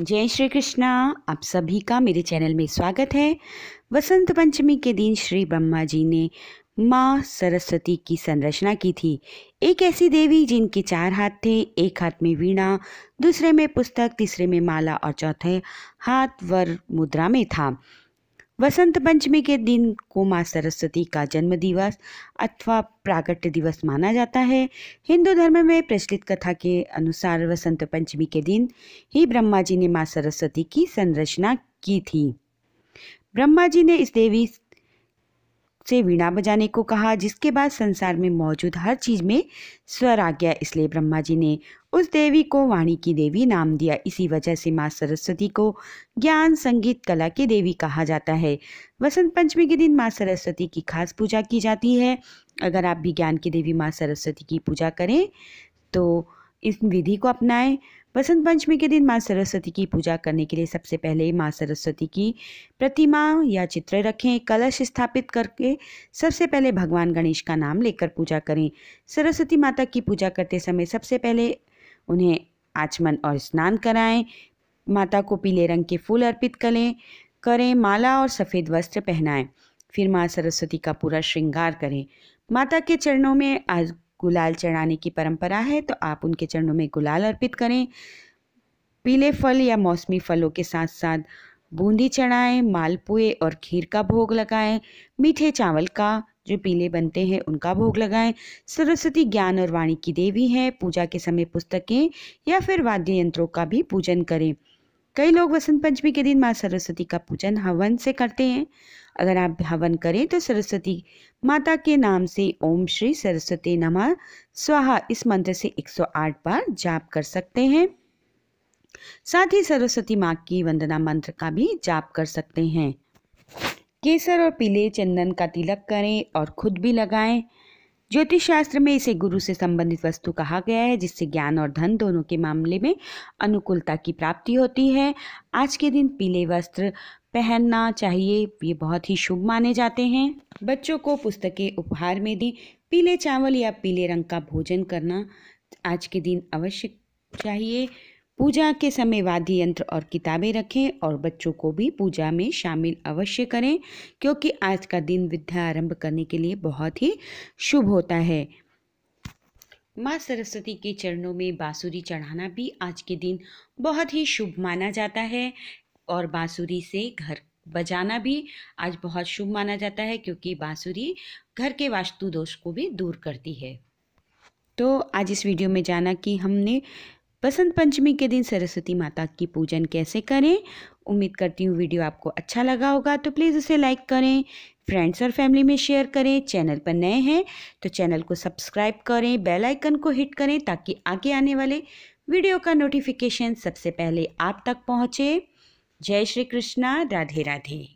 जय श्री कृष्णा आप सभी का मेरे चैनल में स्वागत है वसंत पंचमी के दिन श्री ब्रह्मा जी ने माँ सरस्वती की संरचना की थी एक ऐसी देवी जिनके चार हाथ थे एक हाथ में वीणा दूसरे में पुस्तक तीसरे में माला और चौथे हाथ वर मुद्रा में था वसंत पंचमी के दिन को माँ सरस्वती का जन्म दिवस अथवा प्रागट्य दिवस माना जाता है हिंदू धर्म में प्रचलित कथा के अनुसार वसंत पंचमी के दिन ही ब्रह्मा जी ने माँ सरस्वती की संरचना की थी ब्रह्मा जी ने इस देवी से वीणा बजाने को कहा जिसके बाद संसार में मौजूद हर चीज में स्वर आ गया इसलिए ब्रह्मा जी ने उस देवी को वाणी की देवी नाम दिया इसी वजह से माँ सरस्वती को ज्ञान संगीत कला की देवी कहा जाता है वसंत पंचमी के दिन माँ सरस्वती की खास पूजा की जाती है अगर आप भी ज्ञान की देवी माँ सरस्वती की पूजा करें तो इस विधि को अपनाएं बसंत पंचमी के दिन माँ सरस्वती की पूजा करने के लिए सबसे पहले माँ सरस्वती की प्रतिमा या चित्र रखें कलश स्थापित करके सबसे पहले भगवान गणेश का नाम लेकर पूजा करें सरस्वती माता की पूजा करते समय सबसे पहले उन्हें आचमन और स्नान कराएं माता को पीले रंग के फूल अर्पित करें करें माला और सफ़ेद वस्त्र पहनाएं फिर माँ सरस्वती का पूरा श्रृंगार करें माता के चरणों में गुलाल चढ़ाने की परंपरा है तो आप उनके चरणों में गुलाल अर्पित करें पीले फल या मौसमी फलों के साथ साथ बूंदी चढ़ाएं मालपुए और खीर का भोग लगाएं मीठे चावल का जो पीले बनते हैं उनका भोग लगाएं सरस्वती ज्ञान और वाणी की देवी है पूजा के समय पुस्तकें या फिर वाद्य यंत्रों का भी पूजन करें कई लोग वसंत पंचमी के दिन माँ सरस्वती का पूजन हवन से करते हैं अगर आप हवन करें तो सरस्वती माता के नाम से ओम श्री सरस्वती नमः स्वाहा इस मंत्र से 108 बार जाप कर सकते हैं साथ ही सरस्वती माँ की वंदना मंत्र का भी जाप कर सकते हैं केसर और पीले चंदन का तिलक करें और खुद भी लगाएं ज्योतिष शास्त्र में इसे गुरु से संबंधित वस्तु कहा गया है जिससे ज्ञान और धन दोनों के मामले में अनुकूलता की प्राप्ति होती है आज के दिन पीले वस्त्र पहनना चाहिए ये बहुत ही शुभ माने जाते हैं बच्चों को पुस्तकें उपहार में दें पीले चावल या पीले रंग का भोजन करना आज के दिन अवश्य चाहिए पूजा के समय वाद्य यंत्र और किताबें रखें और बच्चों को भी पूजा में शामिल अवश्य करें क्योंकि आज का दिन विद्या आरंभ करने के लिए बहुत ही शुभ होता है माँ सरस्वती के चरणों में बाँसुरी चढ़ाना भी आज के दिन बहुत ही शुभ माना जाता है और बाँसुरी से घर बजाना भी आज बहुत शुभ माना जाता है क्योंकि बाँसुरी घर के वास्तु दोष को भी दूर करती है तो आज इस वीडियो में जाना कि हमने बसंत पंचमी के दिन सरस्वती माता की पूजन कैसे करें उम्मीद करती हूँ वीडियो आपको अच्छा लगा होगा तो प्लीज़ उसे लाइक करें फ्रेंड्स और फैमिली में शेयर करें चैनल पर नए हैं तो चैनल को सब्सक्राइब करें बेल आइकन को हिट करें ताकि आगे आने वाले वीडियो का नोटिफिकेशन सबसे पहले आप तक पहुँचे जय श्री कृष्णा राधे राधे